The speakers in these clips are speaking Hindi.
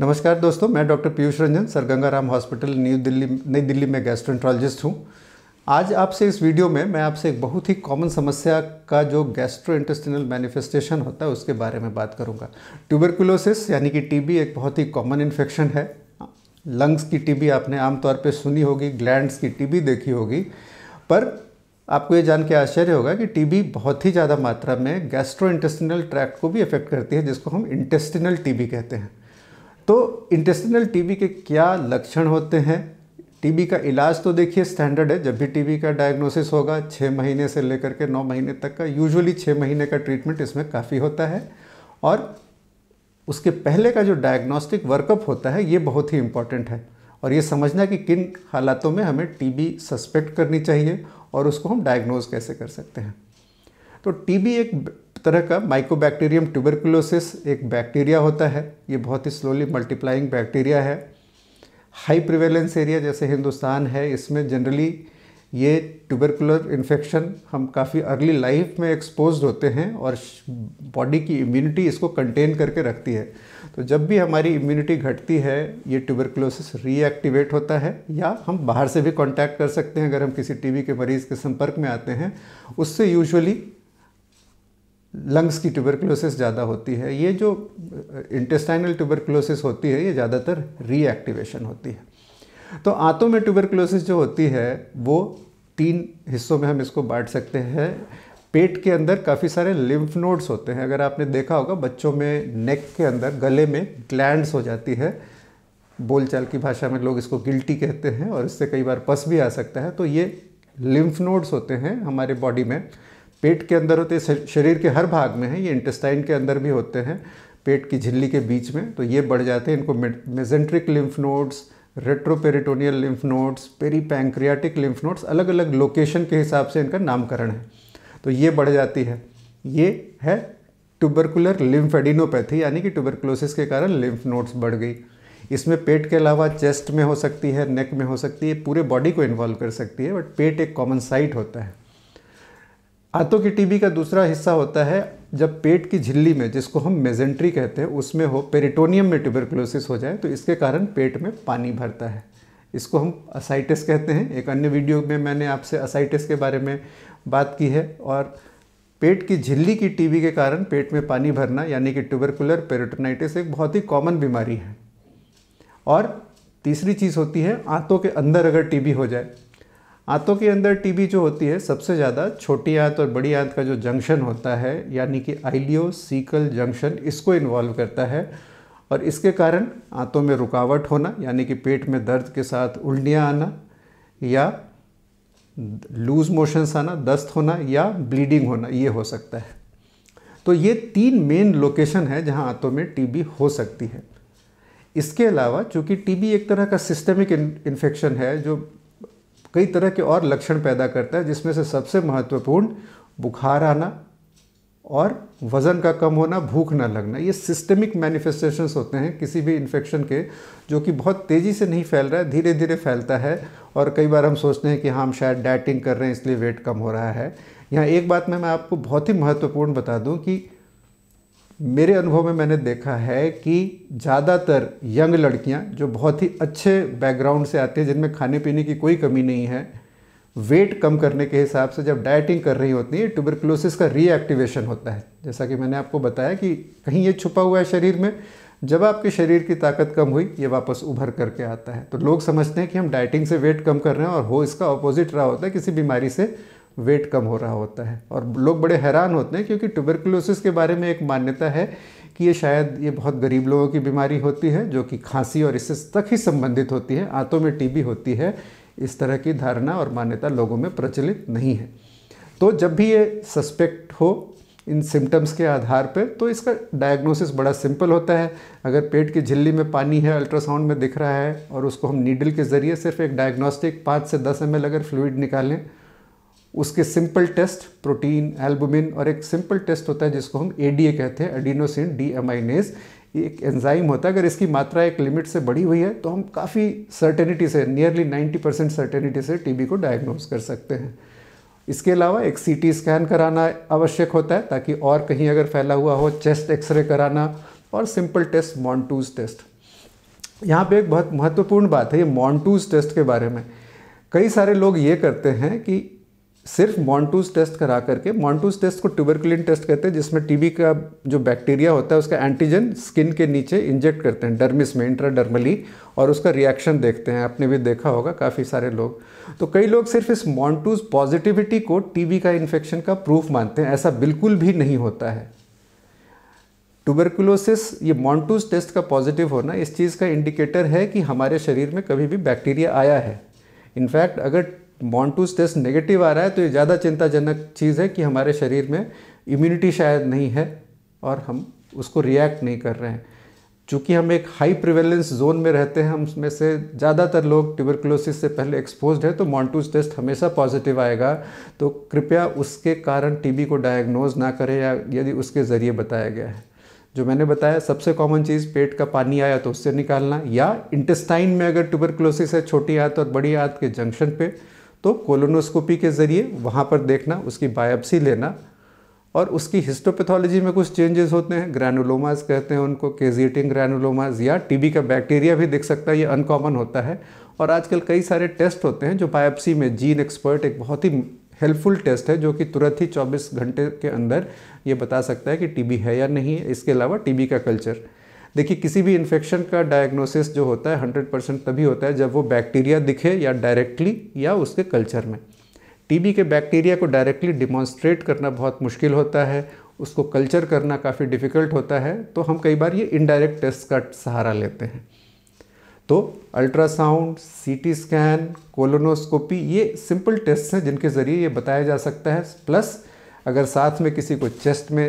नमस्कार दोस्तों मैं doctor Piyush Ranjan sir Gangaram hospital new Delhi नई दिल्ली में गैस्ट्रोएंट्रोलॉजिस्ट हूँ आज आपसे इस वीडियो में मैं आपसे एक बहुत ही कॉमन समस्या का जो गैस्ट्रो इंटेस्टिनल मैनिफेस्टेशन होता है उसके बारे में बात करूँगा ट्यूबरकुलोसिस यानी कि टीबी एक बहुत ही कॉमन इन्फेक्शन है लंग्स की टीबी आपने आमतौर पर सुनी होगी ग्लैंड्स की टीबी देखी होगी पर आपको ये जान के आश्चर्य होगा कि टीबी बहुत ही ज़्यादा मात्रा में गैस्ट्रो इंटेस्टिनल ट्रैक्ट को भी इफेक्ट करती है जिसको हम इंटेस्टिनल टीबी कहते हैं तो इंटेस्टिनल टीबी के क्या लक्षण होते हैं टीबी का इलाज तो देखिए स्टैंडर्ड है जब भी टीबी का डायग्नोसिस होगा छः महीने से लेकर के नौ महीने तक का यूजुअली छः महीने का ट्रीटमेंट इसमें काफ़ी होता है और उसके पहले का जो डायग्नोस्टिक वर्कअप होता है ये बहुत ही इम्पॉर्टेंट है और ये समझना कि किन हालातों में हमें टीबी सस्पेक्ट करनी चाहिए और उसको हम डायग्नोज कैसे कर सकते हैं तो टीबी एक तरह का माइकोबैक्टीरियम ट्यूबरकुलोसिस एक बैक्टीरिया होता है ये बहुत ही स्लोली मल्टीप्लाइंग बैक्टीरिया है हाई प्रिवेलेंस एरिया जैसे हिंदुस्तान है इसमें जनरली ये ट्यूबरकुलर इन्फेक्शन हम काफ़ी अर्ली लाइफ में एक्सपोज होते हैं और बॉडी की इम्यूनिटी इसको कंटेन करके रखती है तो जब भी हमारी इम्यूनिटी घटती है ये ट्यूबरकुलोसिस रीएक्टिवेट होता है या हम बाहर से भी कांटेक्ट कर सकते हैं अगर हम किसी टीबी के मरीज़ के संपर्क में आते हैं उससे यूजुअली लंग्स की ट्यूबरकुलोसिस ज़्यादा होती है ये जो इंटेस्टाइनल ट्यूबरकुलोसिस होती है ये ज़्यादातर रीएक्टिवेशन होती है तो आंतों में ट्यूबरकुलोसिस जो होती है वो तीन हिस्सों में हम इसको बांट सकते हैं पेट के अंदर काफ़ी सारे लिम्फ नोड्स होते हैं अगर आपने देखा होगा बच्चों में नेक के अंदर गले में ग्लैंड्स हो जाती है बोलचाल की भाषा में लोग इसको गिल्टी कहते हैं और इससे कई बार पस भी आ सकता है तो ये लिम्फ नोड्स होते हैं हमारे बॉडी में पेट के अंदर होते शरीर के हर भाग में हैं ये इंटेस्टाइन के अंदर भी होते हैं पेट की झिल्ली के बीच में तो ये बढ़ जाते हैं इनको mesenteric lymph nodes retroperitoneal lymph nodes peripancreatic lymph nodes अलग अलग लोकेशन के हिसाब से इनका नामकरण है तो ये बढ़ जाती है ये है ट्यूबरकुलर लिम्फेडिनोपैथी यानी कि ट्यूबरकुलोसिस के कारण लिम्फ नोड्स बढ़ गई इसमें पेट के अलावा चेस्ट में हो सकती है नेक में हो सकती है पूरे बॉडी को इन्वॉल्व कर सकती है बट पेट एक कॉमन साइट होता है आंतों की टीबी का दूसरा हिस्सा होता है जब पेट की झिल्ली में जिसको हम मेजेंट्री कहते हैं उसमें हो पेरिटोनियम में ट्यूबरकुलोसिस हो जाए तो इसके कारण पेट में पानी भरता है इसको हम असाइटिस कहते हैं एक अन्य वीडियो में मैंने आपसे असाइटिस के बारे में बात की है और पेट की झिल्ली की टीबी के कारण पेट में पानी भरना यानी कि ट्यूबरकुलर पेरिटोनाइटिस एक बहुत ही कॉमन बीमारी है और तीसरी चीज़ होती है आंतों के अंदर अगर टीबी हो जाए आंतों के अंदर टीबी जो होती है सबसे ज़्यादा छोटी आंत और बड़ी आंत का जो जंक्शन होता है यानी कि आइलियो सीकल जंक्शन इसको इन्वॉल्व करता है और इसके कारण आंतों में रुकावट होना यानी कि पेट में दर्द के साथ उल्टियाँ आना या लूज मोशंस आना दस्त होना या ब्लीडिंग होना ये हो सकता है तो ये तीन मेन लोकेशन है जहाँ आंतों में टी हो सकती है इसके अलावा चूँकि टी एक तरह का सिस्टमिक इन्फेक्शन है जो कई तरह के और लक्षण पैदा करता है जिसमें से सबसे महत्वपूर्ण बुखार आना और वज़न का कम होना भूख ना लगना ये सिस्टमिक मैनिफेस्टेशंस होते हैं किसी भी इन्फेक्शन के जो कि बहुत तेज़ी से नहीं फैल रहा है धीरे धीरे फैलता है और कई बार हम सोचते हैं कि हाँ हम शायद डाइटिंग कर रहे हैं इसलिए वेट कम हो रहा है यहाँ एक बात में मैं आपको बहुत ही महत्वपूर्ण बता दूँ कि मेरे अनुभव में मैंने देखा है कि ज़्यादातर यंग लड़कियां जो बहुत ही अच्छे बैकग्राउंड से आती हैं जिनमें खाने पीने की कोई कमी नहीं है वेट कम करने के हिसाब से जब डाइटिंग कर रही होती हैं ट्यूबरकुलोसिस का रीएक्टिवेशन होता है जैसा कि मैंने आपको बताया कि कहीं ये छुपा हुआ है शरीर में जब आपके शरीर की ताकत कम हुई ये वापस उभर करके आता है तो लोग समझते हैं कि हम डाइटिंग से वेट कम कर रहे हैं और हो इसका ऑपोजिट रहा होता है किसी बीमारी से वेट कम हो रहा होता है और लोग बड़े हैरान होते हैं क्योंकि ट्यूबरकुलोसिस के बारे में एक मान्यता है कि ये शायद ये बहुत गरीब लोगों की बीमारी होती है जो कि खांसी और इससे तक ही संबंधित होती है आंतों में टीबी होती है इस तरह की धारणा और मान्यता लोगों में प्रचलित नहीं है तो जब भी ये सस्पेक्ट हो इन सिम्टम्स के आधार पर तो इसका डायग्नोसिस बड़ा सिंपल होता है अगर पेट की झिल्ली में पानी है अल्ट्रासाउंड में दिख रहा है और उसको हम नीडल के ज़रिए सिर्फ एक डायग्नोस्टिक पाँच से दस एम अगर फ्लूड निकालें उसके सिंपल टेस्ट प्रोटीन एल्बुमिन और एक सिंपल टेस्ट होता है जिसको हम ए कहते हैं एडिनोसिन डी एमाइनेज एक एंजाइम होता है अगर इसकी मात्रा एक लिमिट से बढ़ी हुई है तो हम काफ़ी सर्टेनिटी से नियरली 90 परसेंट सर्टेनिटी से टीबी को डायग्नोज कर सकते हैं इसके अलावा एक सीटी स्कैन कराना आवश्यक होता है ताकि और कहीं अगर फैला हुआ हो चेस्ट एक्सरे कराना और सिंपल टेस्ट मॉन्टूज टेस्ट यहाँ पे एक बहुत महत्वपूर्ण बात है ये मॉन्टूज टेस्ट के बारे में कई सारे लोग ये करते हैं कि सिर्फ मॉन्टूज टेस्ट करा करके मॉन्टूज टेस्ट को ट्यूबरकुलिन टेस्ट कहते हैं जिसमें टीबी का जो बैक्टीरिया होता है उसका एंटीजन स्किन के नीचे इंजेक्ट करते हैं डर्मिस में इंट्राडर्मली और उसका रिएक्शन देखते हैं आपने भी देखा होगा काफ़ी सारे लोग तो कई लोग सिर्फ इस मॉन्टूज पॉजिटिविटी को टीबी का इन्फेक्शन का प्रूफ मानते हैं ऐसा बिल्कुल भी नहीं होता है ट्यूबरकुलोसिस ये मॉन्टूज टेस्ट का पॉजिटिव होना इस चीज़ का इंडिकेटर है कि हमारे शरीर में कभी भी बैक्टीरिया आया है इनफैक्ट अगर मॉन्टूस टेस्ट नेगेटिव आ रहा है तो ये ज़्यादा चिंताजनक चीज़ है कि हमारे शरीर में इम्यूनिटी शायद नहीं है और हम उसको रिएक्ट नहीं कर रहे हैं चूँकि हम एक हाई प्रिवेलेंस जोन में रहते हैं हम उसमें से ज़्यादातर लोग ट्यूबरकुलोसिस से पहले एक्सपोज है तो मॉन्टूज टेस्ट हमेशा पॉजिटिव आएगा तो कृपया उसके कारण टीबी को डायग्नोज ना करें या यदि उसके ज़रिए बताया गया है जो मैंने बताया सबसे कॉमन चीज़ पेट का पानी आया तो उससे निकालना या इंटेस्टाइन में अगर ट्यूबरकुलोसिस है छोटी आत और बड़ी आत के जंक्शन पर तो कोलोनोस्कोपी के ज़रिए वहाँ पर देखना उसकी बायोप्सी लेना और उसकी हिस्टोपैथोलॉजी में कुछ चेंजेस होते हैं ग्रैनुलोमास कहते हैं उनको केजिएटिंग ग्रैनुलोमास या टीबी का बैक्टीरिया भी दिख सकता है ये अनकॉमन होता है और आजकल कई सारे टेस्ट होते हैं जो बायोप्सी में जीन एक्सपर्ट एक बहुत ही हेल्पफुल टेस्ट है जो कि तुरंत ही 24 घंटे के अंदर ये बता सकता है कि टीबी है या नहीं इसके अलावा टीबी का कल्चर देखिए किसी भी इन्फेक्शन का डायग्नोसिस जो होता है हंड्रेड परसेंट तभी होता है जब वो बैक्टीरिया दिखे या डायरेक्टली या उसके कल्चर में टीबी के बैक्टीरिया को डायरेक्टली डिमॉन्स्ट्रेट करना बहुत मुश्किल होता है उसको कल्चर करना काफ़ी डिफ़िकल्ट होता है तो हम कई बार ये इनडायरेक्ट टेस्ट का सहारा लेते हैं तो अल्ट्रासाउंड सीटी स्कैन कोलोनोस्कोपी ये सिंपल टेस्ट हैं जिनके ज़रिए ये बताया जा सकता है प्लस अगर साथ में किसी को चेस्ट में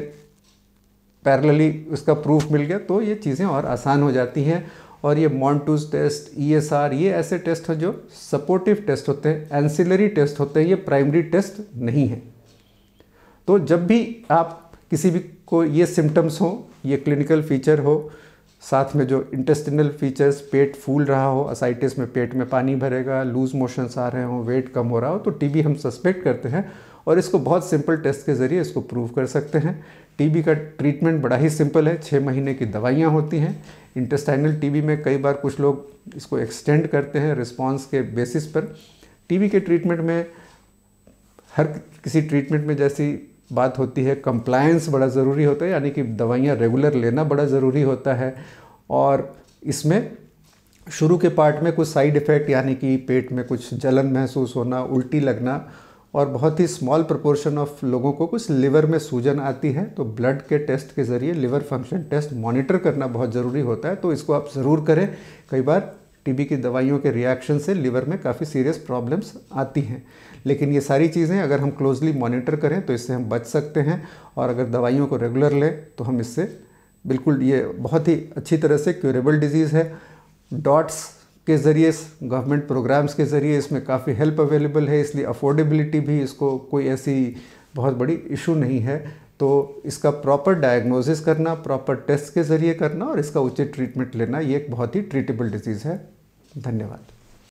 पैरेलली उसका प्रूफ मिल गया तो ये चीज़ें और आसान हो जाती हैं और ये मॉन्टूज टेस्ट आर ये ऐसे टेस्ट हैं जो सपोर्टिव टेस्ट होते हैं एंसिलरी टेस्ट होते हैं ये प्राइमरी टेस्ट नहीं है तो जब भी आप किसी भी को ये सिम्टम्स हो ये क्लिनिकल फीचर हो साथ में जो इंटेस्टिनल फीचर्स पेट फूल रहा हो असाइटिस में पेट में पानी भरेगा लूज मोशंस आ रहे हों वेट कम हो रहा हो तो टीबी हम सस्पेक्ट करते हैं और इसको बहुत सिंपल टेस्ट के ज़रिए इसको प्रूव कर सकते हैं टीबी का ट्रीटमेंट बड़ा ही सिंपल है छः महीने की दवाइयाँ होती हैं इंटेस्टाइनल टीबी में कई बार कुछ लोग इसको एक्सटेंड करते हैं रिस्पॉन्स के बेसिस पर टीबी के ट्रीटमेंट में हर किसी ट्रीटमेंट में जैसी बात होती है कंप्लायंस बड़ा ज़रूरी होता है यानी कि दवाइयाँ रेगुलर लेना बड़ा ज़रूरी होता है और इसमें शुरू के पार्ट में कुछ साइड इफ़ेक्ट यानी कि पेट में कुछ जलन महसूस होना उल्टी लगना और बहुत ही स्मॉल प्रपोर्शन ऑफ लोगों को कुछ लिवर में सूजन आती है तो ब्लड के टेस्ट के ज़रिए लिवर फंक्शन टेस्ट मॉनिटर करना बहुत ज़रूरी होता है तो इसको आप ज़रूर करें कई बार टीबी की दवाइयों के रिएक्शन से लिवर में काफ़ी सीरियस प्रॉब्लम्स आती हैं लेकिन ये सारी चीज़ें अगर हम क्लोजली मॉनिटर करें तो इससे हम बच सकते हैं और अगर दवाइयों को रेगुलर लें तो हम इससे बिल्कुल ये बहुत ही अच्छी तरह से क्यूरेबल डिजीज़ है डॉट्स के ज़रिए गवर्नमेंट प्रोग्राम्स के ज़रिए इसमें काफ़ी हेल्प अवेलेबल है इसलिए अफोर्डेबिलिटी भी इसको कोई ऐसी बहुत बड़ी इशू नहीं है तो इसका प्रॉपर डायग्नोसिस करना प्रॉपर टेस्ट के ज़रिए करना और इसका उचित ट्रीटमेंट लेना ये एक बहुत ही ट्रीटेबल डिजीज़ है धन्यवाद